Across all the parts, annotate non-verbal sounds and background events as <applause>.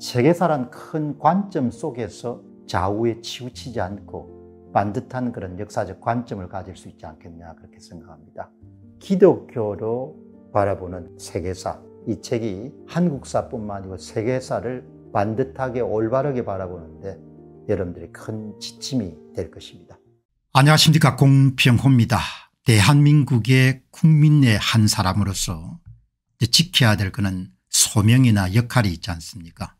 세계사란 큰 관점 속에서 좌우에 치우치지 않고 반듯한 그런 역사적 관점을 가질 수 있지 않겠냐 그렇게 생각합니다. 기독교로 바라보는 세계사 이 책이 한국사뿐만 아니고 세계사를 반듯하게 올바르게 바라보는데 여러분들이 큰 지침이 될 것입니다. 안녕하십니까 공평호입니다 대한민국의 국민의 한 사람으로서 지켜야 될 것은 소명이나 역할이 있지 않습니까?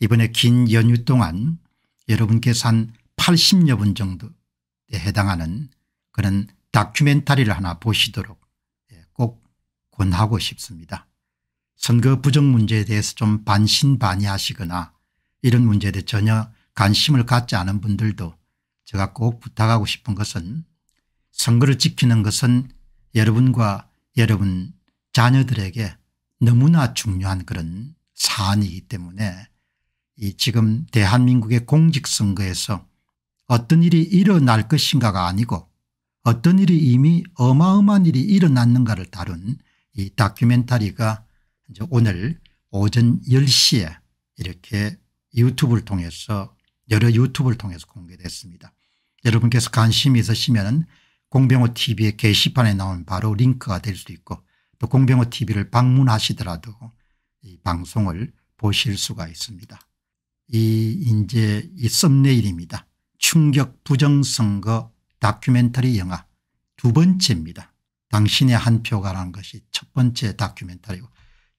이번에 긴 연휴 동안 여러분께산 80여 분 정도에 해당하는 그런 다큐멘터리를 하나 보시도록 예, 꼭 권하고 싶습니다. 선거 부정 문제에 대해서 좀 반신반의하시거나 이런 문제에 대해 전혀 관심을 갖지 않은 분들도 제가 꼭 부탁하고 싶은 것은 선거를 지키는 것은 여러분과 여러분 자녀들에게 너무나 중요한 그런 사안이기 때문에 이 지금 대한민국의 공직선거에서 어떤 일이 일어날 것인가가 아니고 어떤 일이 이미 어마어마한 일이 일어났는가를 다룬 이 다큐멘터리가 이제 오늘 오전 10시에 이렇게 유튜브를 통해서 여러 유튜브를 통해서 공개됐습니다. 여러분께서 관심이 있으시면 공병호 TV의 게시판에 나온 바로 링크가 될 수도 있고 또 공병호 TV를 방문하시더라도 이 방송을 보실 수가 있습니다. 이 이제 이 썸네일입니다. 충격 부정선거 다큐멘터리 영화 두 번째입니다. 당신의 한 표가라는 것이 첫 번째 다큐멘터리고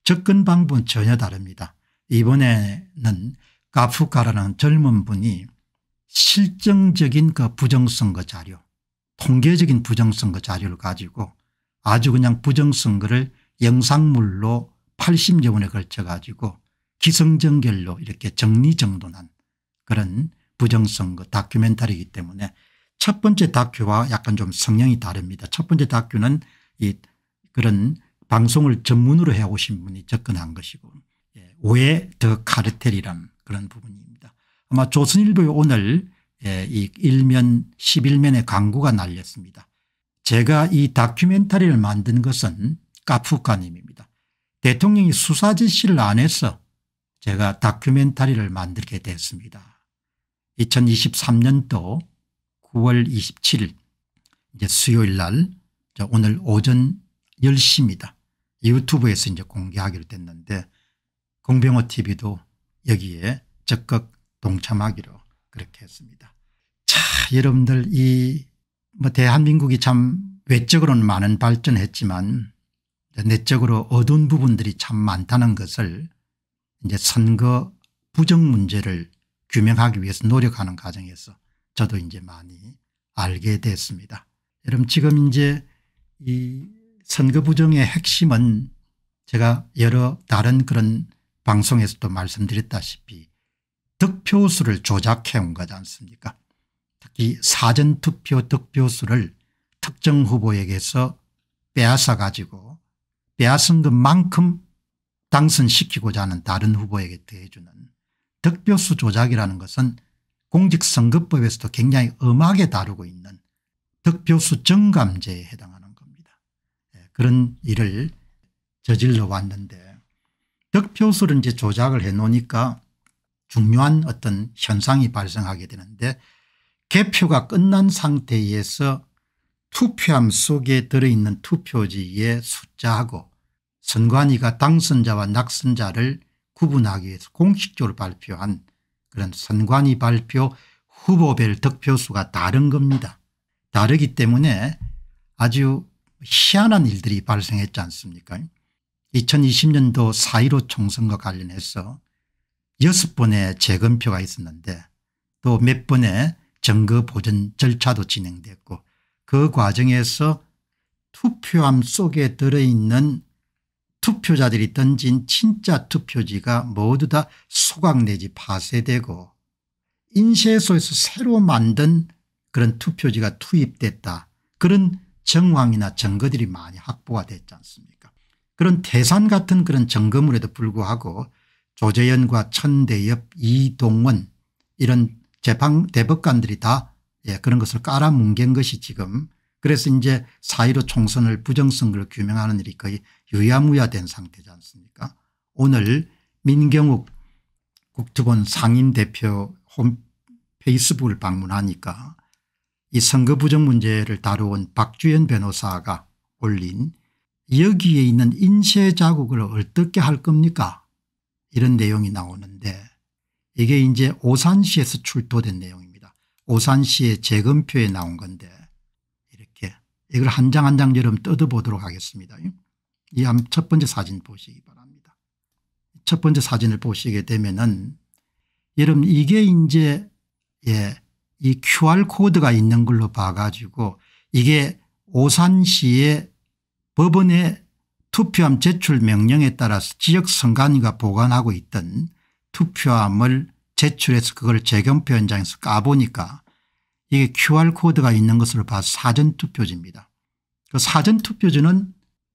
접근 방법은 전혀 다릅니다. 이번에는 가프카라는 젊은 분이 실정적인 그 부정선거 자료 통계적인 부정선거 자료를 가지고 아주 그냥 부정선거를 영상물로 80여 분에 걸쳐 가지고 기성전결로 이렇게 정리정돈한 그런 부정선거 다큐멘터리이기 때문에 첫 번째 다큐와 약간 좀 성향이 다릅니다. 첫 번째 다큐는 이 그런 방송을 전문으로 해오신 분이 접근한 것이고 예, 오해 더 카르텔이란 그런 부분입니다. 아마 조선일보에 오늘 예, 이 1면 11면의 광고가 날렸습니다. 제가 이 다큐멘터리를 만든 것은 까프카님입니다 대통령이 수사 지시를 안 해서 제가 다큐멘터리를 만들게 됐습니다. 2023년도 9월 27일 이제 수요일 날 오늘 오전 10시입니다. 유튜브에서 이제 공개하기로 됐는데 공병호 tv도 여기에 적극 동참하기로 그렇게 했습니다. 자 여러분들 이 뭐 대한민국이 참 외적으로는 많은 발전했지만 내적으로 어두운 부분들이 참 많다는 것을 이제 선거 부정 문제를 규명하기 위해서 노력하는 과정에서 저도 이제 많이 알게 됐습니다. 여러분 지금 이제 이 선거 부정의 핵심은 제가 여러 다른 그런 방송에서도 말씀드렸다시피 득표수를 조작해온 거지 않습니까 특히 사전투표 득표수를 특정 후보에게서 빼앗아 가지고 빼앗은 것만큼 당선시키고자 하는 다른 후보에게 대해주는 득표수 조작이라는 것은 공직선거법에서도 굉장히 엄하게 다루고 있는 득표수 정감제에 해당하는 겁니다. 예, 그런 일을 저질러 왔는데 득표수를 이제 조작을 해놓으니까 중요한 어떤 현상이 발생하게 되는데 개표가 끝난 상태에서 투표함 속에 들어있는 투표지의 숫자하고 선관위가 당선자와 낙선자를 구분하기 위해서 공식적으로 발표한 그런 선관위 발표 후보별 득표수가 다른 겁니다. 다르기 때문에 아주 희한한 일들이 발생했지 않습니까 2020년도 4.15 총선과 관련해서 6 번의 재검표가 있었는데 또 몇 번의 정거 보전 절차도 진행됐고 그 과정에서 투표함 속에 들어있는 투표자들이 던진 진짜 투표지가 모두 다 소각 내지 파쇄되고 인쇄소에서 새로 만든 그런 투표지가 투입됐다 그런 정황이나 증거들이 많이 확보가 됐지 않습니까 그런 대산 같은 그런 증거물에도 불구하고 조재연과 천대엽 이동원 이런 재판 대법관들이 다 예, 그런 것을 깔아뭉갠 것이 지금 그래서 이제 사1로 총선을 부정선거를 규명하는 일이 거의 유야무야 된 상태지 않습니까 오늘 민경욱 국토본 상임대표 홈 페이스북을 방문하니까 이 선거 부정 문제를 다루온 박주현 변호사가 올린 여기에 있는 인쇄 자국을 어떻게 할 겁니까 이런 내용이 나오는데 이게 이제 오산시에서 출토된 내용입니다. 오산시의 재검표에 나온 건데 이걸 한 장 한 장처럼 뜯어보도록 하겠습니다. 이첫 번째 사진 보시기 바랍니다. 첫 번째 사진을 보시게 되면은 여러분 이게 이제 예, 이 QR코드가 있는 걸로 봐가지고 이게 오산시의 법원의 투표함 제출 명령에 따라서 지역 선관위가 보관하고 있던 투표함을 제출해서 그걸 재경표 현장에서 까보니까 이게 QR코드가 있는 것을 봐서 사전투표지입니다. 그 사전투표지는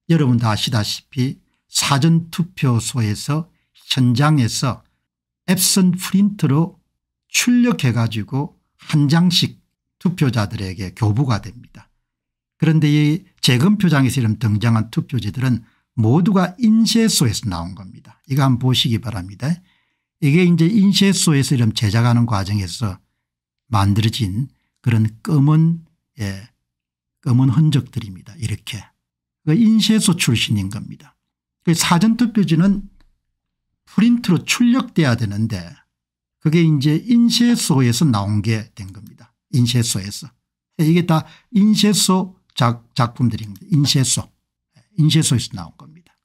여러분 다 아시다시피 사전투표소에서 현장에서 앱선 프린트로 출력해 가지고 한 장씩 투표자들에게 교부가 됩니다. 그런데 이 재검표장에서 이름 등장한 투표지들은 모두가 인쇄소에서 나온 겁니다. 이거 한번 보시기 바랍니다. 이게 이제 인쇄소에서 이름 제작하는 과정에서 만들어진 그런 검은 예, 검은 흔적들입니다. 이렇게 인쇄소 출신인 겁니다. 그 사전투표지는 프린트로 출력돼야 되는데 그게 이제 인쇄소에서 나온 게 된 겁니다. 인쇄소에서. 이게 다 인쇄소 작, 작품들입니다. 인쇄소. 예, 인쇄소에서 나온 겁니다.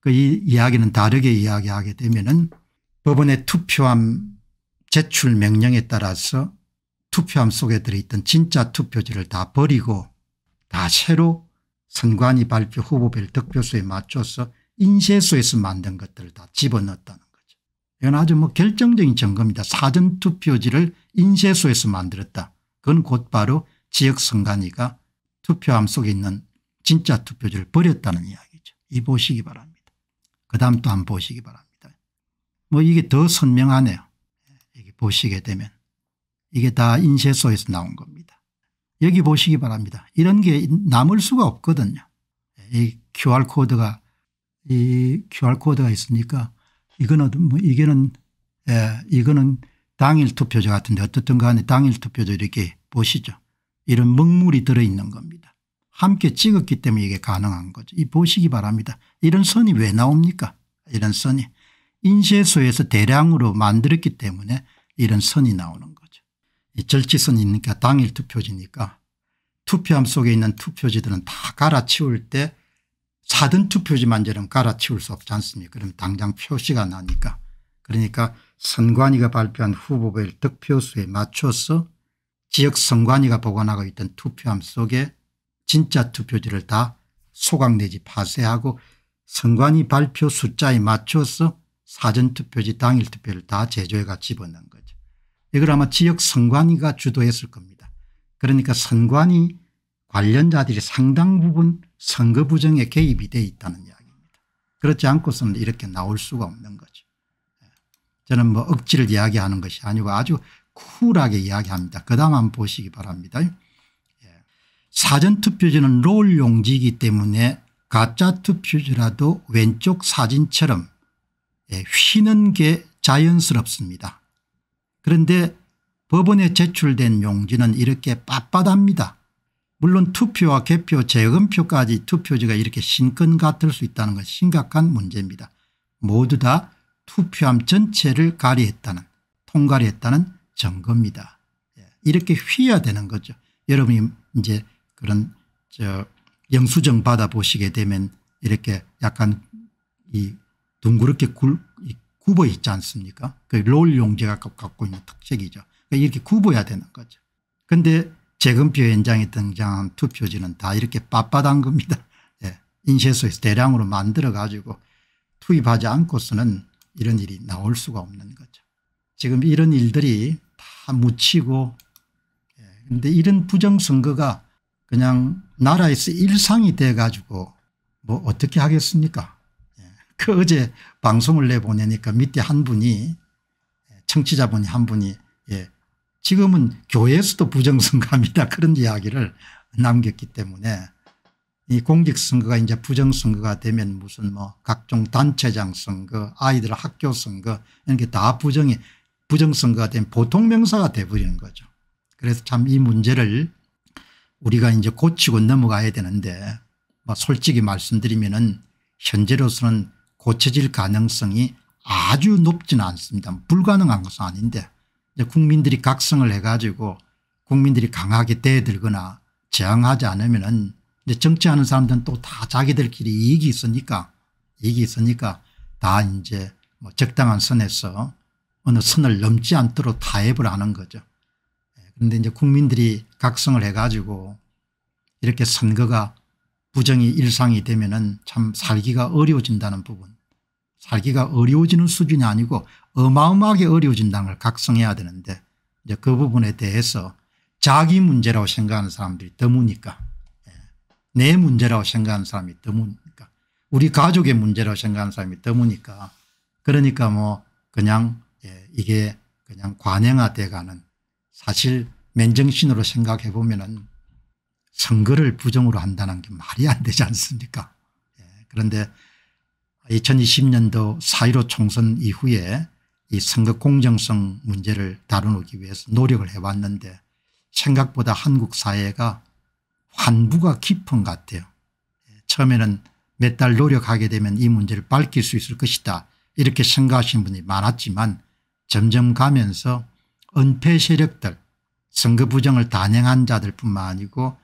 그이 이야기는 다르게 이야기하게 되면 은 법원의 투표함 제출 명령에 따라서 투표함 속에 들어있던 진짜 투표지를 다 버리고 다 새로 선관위 발표 후보별 득표수에 맞춰서 인쇄소에서 만든 것들을 다 집어넣었다는 거죠. 이건 아주 뭐 결정적인 점검이다. 사전투표지를 인쇄소에서 만들었다. 그건 곧바로 지역선관위가 투표함 속에 있는 진짜 투표지를 버렸다는 이야기죠. 이 보시기 바랍니다. 그 다음 또한 보시기 바랍니다. 뭐 이게 더 선명하네요. 이게 보시게 되면. 이게 다 인쇄소에서 나온 겁니다. 여기 보시기 바랍니다. 이런 게 남을 수가 없거든요. 이 QR코드가 이 QR코드가 있으니까 이거는 뭐 이게는 예, 이거는 당일 투표자 같은데 어떻든 간에 당일 투표자 이렇게 보시죠. 이런 먹물이 들어있는 겁니다. 함께 찍었기 때문에 이게 가능한 거죠. 이 보시기 바랍니다. 이런 선이 왜 나옵니까 이런 선이 인쇄소에서 대량으로 만들었기 때문에 이런 선이 나오는 절치선이니까 당일 투표지니까 투표함 속에 있는 투표지들은 다 갈아치울 때 사든 투표지만저럼 갈아치울 수 없지 않습니까 그럼 당장 표시가 나니까 그러니까 선관위가 발표한 후보별 득표수에 맞춰서 지역 선관위가 보관하고 있던 투표함 속에 진짜 투표지를 다 소각 내지 파쇄하고 선관위 발표 숫자에 맞춰서 사전투표지 당일투표를 다 제조해가 집어넣은 거죠. 이걸 아마 지역 선관위가 주도했을 겁니다. 그러니까 선관위 관련자들이 상당 부분 선거 부정에 개입이 돼 있다는 이야기입니다. 그렇지 않고서는 이렇게 나올 수가 없는 거죠. 예. 저는 뭐 억지를 이야기하는 것이 아니고 아주 쿨하게 이야기합니다. 그 다음 한번 보시기 바랍니다. 예. 사전투표지는 롤 용지이기 때문에 가짜 투표지라도 왼쪽 사진처럼 예, 휘는 게 자연스럽습니다. 그런데 법원에 제출된 용지는 이렇게 빳빳합니다. 물론 투표와 개표 재검표까지 투표지가 이렇게 신권 같을 수 있다는 건 심각한 문제입니다. 모두 다 투표함 전체를 가리했다는 통과리 했다는 증거입니다. 예, 이렇게 휘어야 되는 거죠. 여러분이 이제 그런 저 영수증 받아보시게 되면 이렇게 약간 이 둥그렇게 굴, 구보 있지 않습니까 그 롤 용제가 갖고 있는 특색이죠. 그러니까 이렇게 구보야 되는 거죠. 그런데 재검표 현장에 등장한 투표지는 다 이렇게 빠빠단 겁니다. <laughs> 예. 인쇄소에서 대량으로 만들어 가지고 투입하지 않고서는 이런 일이 나올 수가 없는 거죠. 지금 이런 일들이 다 묻히고 그런데 예. 이런 부정선거가 그냥 나라에서 일상이 돼 가지고 뭐 어떻게 하겠습니까 그 어제 방송을 내보내니까 밑에 한 분이 청취자분이 한 분이 예 지금은 교회에서도 부정선거합니다 <laughs> 그런 이야기를 남겼기 때문에 이 공직선거가 이제 부정선거가 되면 무슨 뭐 각종 단체장 선거 아이들 학교 선거 이렇게 다 부정이 부정선거가 되면 보통 명사가 돼버리는 거죠. 그래서 참 이 문제를 우리가 이제 고치고 넘어가야 되는데 뭐 솔직히 말씀드리면은 현재로서는 고쳐질 가능성이 아주 높지는 않습니다. 불가능한 것은 아닌데 국민들이 각성을 해가지고 국민들이 강하게 대들거나 저항하지 않으면은 정치하는 사람들은 또 다 자기들끼리 이익이 있으니까 이익이 있으니까 다 이제 뭐 적당한 선에서 어느 선을 넘지 않도록 타협을 하는 거죠. 예, 그런데 이제 국민들이 각성을 해가지고 이렇게 선거가 부정이 일상이 되면 참 살기가 어려워진다는 부분 살기가 어려워지는 수준이 아니고 어마어마하게 어려워진다는 걸 각성해야 되는데 이제 그 부분에 대해서 자기 문제라고 생각하는 사람들이 드무니까 예. 내 문제라고 생각하는 사람이 드무니까 우리 가족의 문제라고 생각하는 사람이 드무니까 그러니까 뭐 그냥 예, 이게 그냥 관행화돼가는 사실 맨정신으로 생각해 보면은 선거를 부정으로 한다는 게 말이 안 되지 않습니까 예. 그런데 2020년도 4.15 총선 이후에 이 선거 공정성 문제를 다루기 위해서 노력을 해왔는데 생각보다 한국 사회가 환부가 깊은 것 같아요. 예, 처음에는 몇 달 노력하게 되면 이 문제를 밝힐 수 있을 것이다 이렇게 생각하신 분이 많았지만 점점 가면서 은폐 세력들 선거 부정을 단행한 자들 뿐만 아니고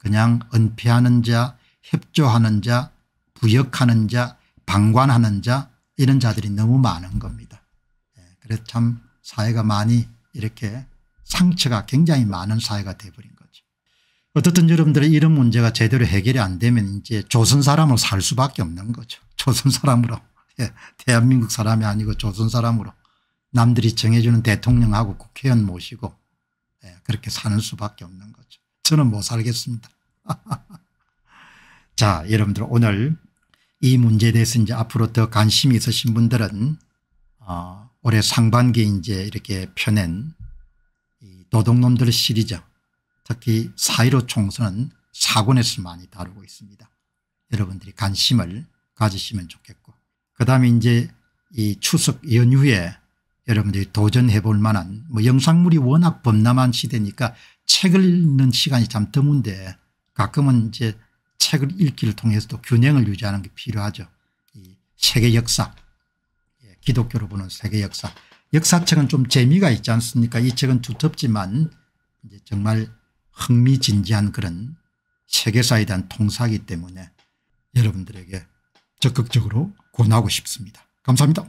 그냥 은폐하는 자 협조하는 자 부역하는 자 방관하는 자 이런 자들이 너무 많은 겁니다. 예, 그래서 참 사회가 많이 이렇게 상처가 굉장히 많은 사회가 돼버린 거죠. 어떻든 여러분들 이런 문제가 제대로 해결이 안 되면 이제 조선 사람으로 살 수밖에 없는 거죠. <laughs> 조선 사람으로 예, 대한민국 사람이 아니고 조선 사람으로 남들이 정해주는 대통령하고 국회의원 모시고 예, 그렇게 사는 수밖에 없는 거죠. 저는 못 살겠습니다. <laughs> 자 여러분들 오늘 이 문제에 대해서 이제 앞으로 더 관심이 있으신 분들은 어, 올해 상반기에 이제 이렇게 펴낸 도둑놈들 시리즈 특히 사1 5 총선은 사권에서 많이 다루고 있습니다. 여러분들이 관심을 가지시면 좋겠고 그 다음에 이제 이 추석 연휴에 여러분들이 도전해 볼 만한 뭐 영상물이 워낙 범람한 시대니까 책을 읽는 시간이 참 드문데 가끔은 이제 책을 읽기를 통해서도 균형을 유지하는 게 필요하죠. 세계 역사 예, 기독교로 보는 세계 역사 역사책은 좀 재미가 있지 않습니까 이 책은 두텁지만 이제 정말 흥미진진한 그런 세계사에 대한 통사기 때문에 여러분들에게 적극적으로 권하고 싶습니다. 감사합니다.